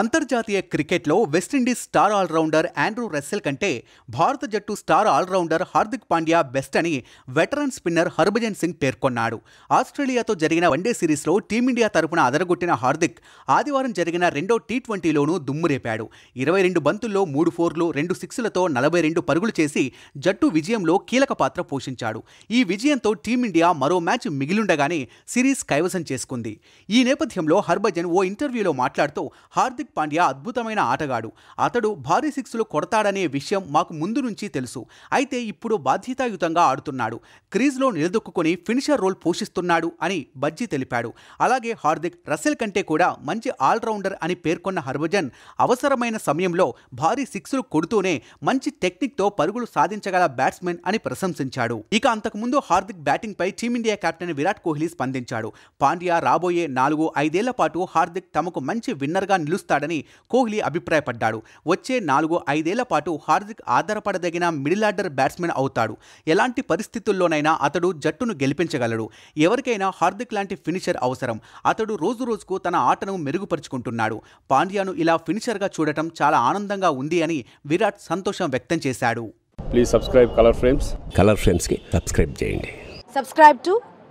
అంతర్జాతీయ క్రికెట్లో West Indies star allrounder Andrew Russell కంటే భారత జట్టు star allrounder Hardik Pandya best అని వెటరన్ స్పిన్నర్ హర్భజన్ సింగ్ పేర్కొన్నాడు ఆస్ట్రేలియాతో జరిగిన వన్డే సిరీస్లో టీమిండియా తరపున అదరగొట్టిన హార్దిక్ ఆదివారం జరిగిన రెండో టీ ట్వంటీలోనూ దుమ్మురేపాడు ఇరవై రెండు బంతుల్లో మూడు ఫోర్లు రెండు సిక్స్లతో నలభై రెండు పరుగులు చేసి జట్టు విజయంలో కీలక పాత్ర పోషించాడు ఈ విజయంతో టీమిండియా మరో మ్యాచ్ మిగిలుండగానే సిరీస్ కైవసం చేసుకుంది ఈ నేపథ్యంలో హర్భజన్ ఓ ఇంటర్వ్యూలో మాట్లాడుతూ హార్దిక్ హార్దిక్ పాండ్యా అద్భుతమైన ఆటగాడు అతడు భారీ సిక్స్లు కొడతాడనే విషయం మాకు ముందు నుంచి తెలుసు అయితే ఇప్పుడు బాధ్యతాయుతంగా ఆడుతున్నాడు క్రీజ్లో నిలదొక్కుని ఫినిషర్ రోల్ పోషిస్తున్నాడు అని బజ్జీ తెలిపాడు అలాగే హార్దిక్ రసెల్ కంటే కూడా మంచి ఆల్రౌండర్ అని పేర్కొన్న హర్భజన్ అవసరమైన సమయంలో భారీ సిక్స్లు కొడుతూనే మంచి టెక్నిక్తో పరుగులు సాధించగల బ్యాట్స్మెన్ అని ప్రశంసించాడు ఇక అంతకుముందు హార్దిక్ బ్యాటింగ్పై టీమిండియా కెప్టెన్ విరాట్ కోహ్లీ స్పందించాడు పాండ్యా రాబోయే నాలుగు ఐదేళ్ల పాటు హార్దిక్ తమకు మంచి విన్నర్గా నిలుస్తారు చేస్తాడని కోహ్లీ అభిప్రాయపడ్డాడు వచ్చే నాలుగు ఐదేళ్ల పాటు హార్దిక్ ఆధారపడదగిన మిడిల్ ఆర్డర్ బ్యాట్స్మెన్ అవుతాడు ఎలాంటి పరిస్థితుల్లోనైనా అతడు జట్టును గెలిపించగలడు ఎవరికైనా హార్దిక్ లాంటి ఫినిషర్ అవసరం అతడు రోజు రోజుకు తన ఆటను మెరుగుపరుచుకుంటున్నాడు పాండ్యాను ఇలా ఫినిషర్గా చూడటం చాలా ఆనందంగా ఉంది అని విరాట్ సంతోషం వ్యక్తం చేశాడు please subscribe colour frames colour ఫ్రేమ్స్కి సబ్స్క్రైబ్ చేయండి సబ్స్క్రైబ్ టు